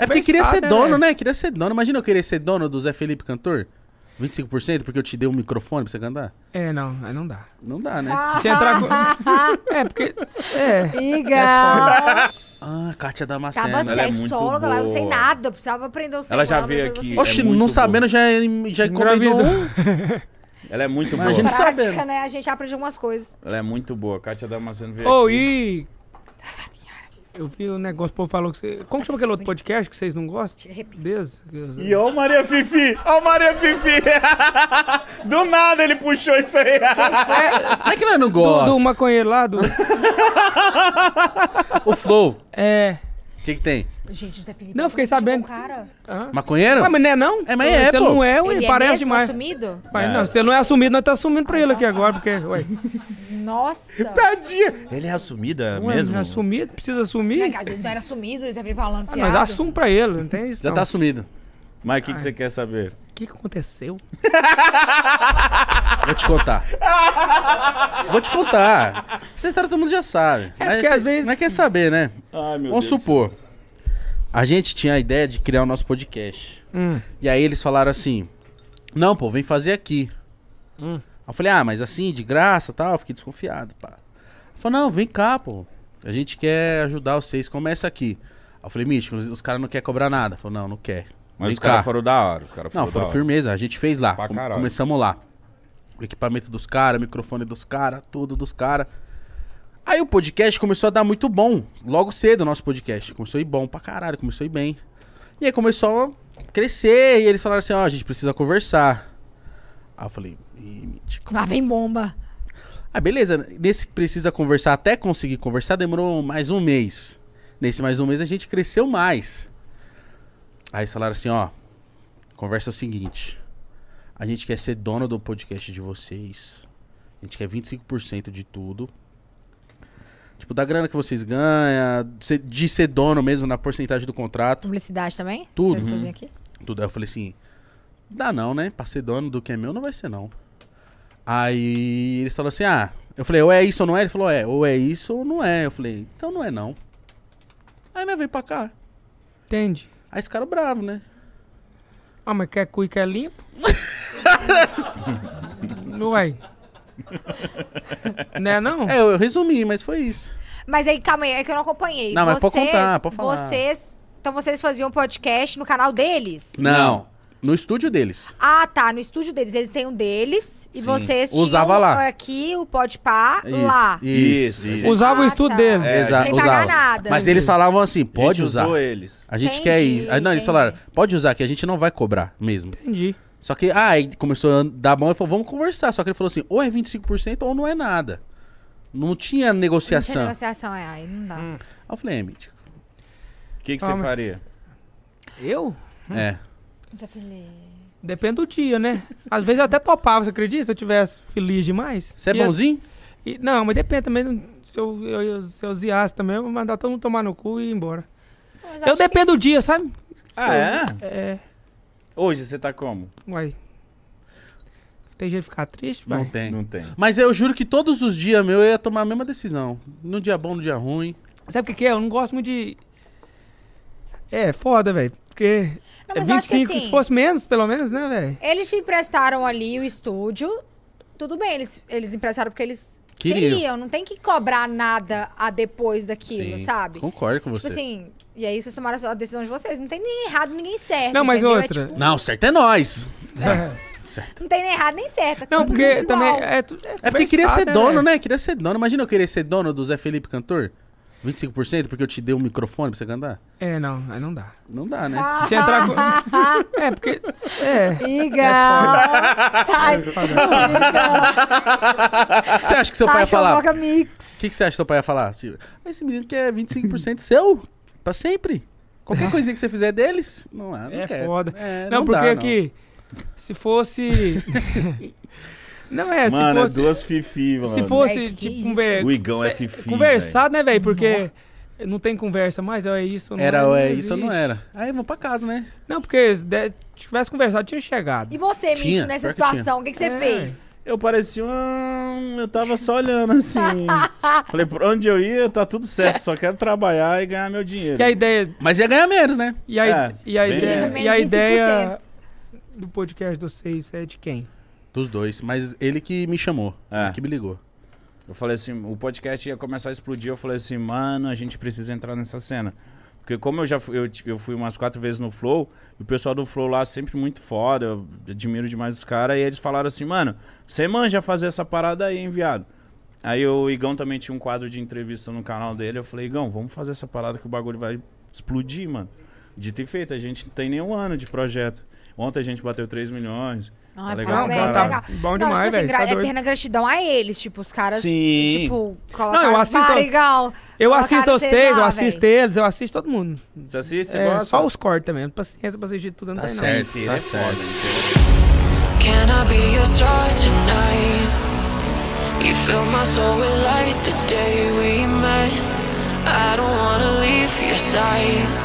É porque queria ser né? dono, né? Queria ser dono. Imagina eu querer ser dono do Zé Felipe Cantor. 25% porque eu te dei um microfone pra você cantar? É, não, não dá. Não dá, né? Ah. Se entrar com... É, porque. É. Iga! É ah, Kátia Damasceno. Tava ela é muito boa. lá, eu não sei nada, eu precisava aprender o seu Ela já veio aqui. É Oxe, é não boa. sabendo, já, é já é encomentou Ela é muito Mas boa. A gente prática, sabendo. né? A gente aprende algumas coisas. Ela é muito boa. Kátia Damasceno veio oh, aqui. e eu vi o um negócio, o povo falou que você. Como chama aquele outro podcast que vocês não gostam? Deus. Deus. E ó, o Maria Fifi! Ó, o Maria Fifi! do nada ele puxou isso aí. É, é que nós não gosta. Do, do maconheiro lá, do. o Flow. É. O que, que tem? Gente, Zé Felipe. Não, é fiquei tipo sabendo. Cara. Ah. Maconheiro? Ah, mas não é não? É, mas é, Você não é, ué, ele é parece é demais. assumido? Mas não, você não é assumido, nós estamos tá assumindo pra ah, ele aqui agora, porque, ué. Nossa. Tadinha. Ele é assumido é ué, mesmo? É assumido, precisa assumir. Não, às vezes não era assumido, ele sempre falando ah, Mas assumo pra ele, não tem isso Já não. tá assumido. Mas o que, que você quer saber? O que, que aconteceu? Vou te contar. Vou te contar. Essa história todo mundo já sabe. É mas, porque às vezes... mas quer saber, né? Ai, meu Vamos Deus supor a gente tinha a ideia de criar o nosso podcast. Hum. E aí eles falaram assim: Não, pô, vem fazer aqui. Hum. Eu falei, ah, mas assim, de graça tal, eu fiquei desconfiado, pá. Falei, não, vem cá, pô. A gente quer ajudar vocês, começa aqui. eu falei, Mítico, os, caras não querem cobrar nada. Falou: não, não quer. Mas vem os caras foram da hora, os foram. Não, foram firmeza, a gente fez lá. começamos lá. O equipamento dos caras, microfone dos caras, tudo dos caras. Aí o podcast começou a dar muito bom. Logo cedo o nosso podcast. Começou a ir bom pra caralho, começou a ir bem. E aí começou a crescer. E eles falaram assim: ó, oh, a gente precisa conversar. Aí eu falei: Lá vem bomba. Ah, beleza. Nesse precisa conversar, até conseguir conversar, demorou mais um mês. Nesse mais um mês a gente cresceu mais. Aí falaram assim: ó, conversa é o seguinte. A gente quer ser dono do podcast de vocês. A gente quer 25% de tudo. Tipo, da grana que vocês ganham, de ser dono mesmo na porcentagem do contrato. Publicidade também? Tudo. Vocês uhum. aqui? Tudo. Aí eu falei assim, dá não, né? Pra ser dono do que é meu não vai ser não. Aí eles falaram assim, ah... Eu falei, ou é isso ou não é? Ele falou, é. Ou é isso ou não é. Eu falei, então não é não. Aí, né, veio pra cá. Entende. Aí esse cara é bravo, né? Ah, mas quer cu e quer limpo? Ué. né, não? É, eu, eu resumi, mas foi isso. Mas aí, calma aí, é que eu não acompanhei. Não, mas pode contar, pode falar. Vocês, então vocês faziam podcast no canal deles? Não. No estúdio deles. Ah, tá. No estúdio deles. Eles têm um deles. E Sim. vocês Usava lá. aqui o Podpah isso, lá. Isso, isso. Usava ah, o estúdio tá. dele. É, Exato. Sem usava. pagar nada. Mas eles falavam assim, pode usar. usou eles. A gente Entendi. quer ir. não, eles falaram, pode usar que a gente não vai cobrar mesmo. Entendi. Só que, ah, aí começou a dar mão e falou, vamos conversar. Só que ele falou assim, ou é 25% ou não é nada. Não tinha negociação. Não tinha negociação, é, aí não dá. Hum. Aí eu falei, é mítico. O que, que você faria? Eu? Hum. É. Já falei... Depende do dia, né? Às vezes eu até topava, você acredita? Se eu tivesse feliz demais. Você é bonzinho? E... não, mas depende também. Se eu, eu, eu, se eu ziasse também, eu vou mandar todo mundo tomar no cu e ir embora. eu dependo que... do dia, sabe? ah, eu... é? É. Hoje você tá como? Uai. Tem jeito de ficar triste, Não tem. Não tem. Mas eu juro que todos os dias, meu, eu ia tomar a mesma decisão. No dia bom, no dia ruim. Sabe o que, que é? Eu não gosto muito de. É, foda, velho. Porque. Não, é mas eu 25, assim- se fosse menos, pelo menos, né, velho? Eles te emprestaram ali o estúdio. Tudo bem, eles, eles emprestaram porque eles Queriam. Queriam. Não tem que cobrar nada a depois daquilo, Sim, sabe? Concordo com tipo você. Tipo assim, e aí vocês tomaram a decisão de vocês. Não tem nem errado, ninguém certo. Não, mas entendeu? É outra. É tipo... Não, certo é nós. É. Certo. Não tem nem errado nem certo. É não, porque também. É, é, é porque queria ser né, dono, né? né? Queria ser dono. Imagina eu querer ser dono do Zé Felipe Cantor. 25%? Porque eu te dei um microfone pra você cantar? É, não, aí não dá. Não dá, né? Se entrar com... É, porque. É. Igão! É Sai! É o que você acha que seu pai ia falar? O que, que você acha que seu pai ia falar? Esse menino quer 25% seu? Pra sempre? Qualquer é. coisinha que você fizer deles, não, não é quer. Foda. É foda. não, não porque dá, aqui, se fosse. Não é, mano, se fosse... Mano, é duas fifi, mano. Se fosse, é, tipo, conversar, O Igão é fifi, Conversado, véio. né, velho? Porque... Não tem conversa mais, é isso ou não Era, é, é isso ou não era. Aí vamos pra casa, né? Não, porque se tivesse conversado, tinha chegado. E você, Mítico, nessa situação, o que, que você é. fez? Eu parecia um. Eu tava só olhando assim. Falei, por onde eu ia, tá tudo certo, só quero trabalhar e ganhar meu dinheiro. E a ideia. Mas ia ganhar menos, né? E a, é, e a ideia. E a ideia do podcast do 6 é de quem? Dos dois. Mas ele que me chamou, é. ele que me ligou. Eu falei assim, o podcast ia começar a explodir, eu falei assim, mano, a gente precisa entrar nessa cena. Porque como eu já fui, eu, eu fui umas quatro vezes no Flow, o pessoal do Flow lá sempre muito foda, eu admiro demais os caras, e eles falaram assim, mano, você manja fazer essa parada aí, hein, viado? Aí o Igão também tinha um quadro de entrevista no canal dele, eu falei, Igão, vamos fazer essa parada que o bagulho vai explodir, mano. Dito e feito, a gente não tem nenhum ano de projeto. Ontem a gente bateu 3 milhões. Tá Ai, tá legal, parabéns, tá legal. Bom tipo demais, assim, velho. assim, tá é eterna gratidão a eles, tipo, os caras, Sim. tipo, colocaram não, eu assisto, barigão, Eu assisto vocês, lá, eu assisto véi. eles, eu assisto todo mundo. Você assiste, você é, gosta? Só os cortes também, paciência pra assistir tudo, não tá tem certo, não. Tá é certo, Can I be your star tonight? You fill my soul with light the day we met I don't wanna leave your sight.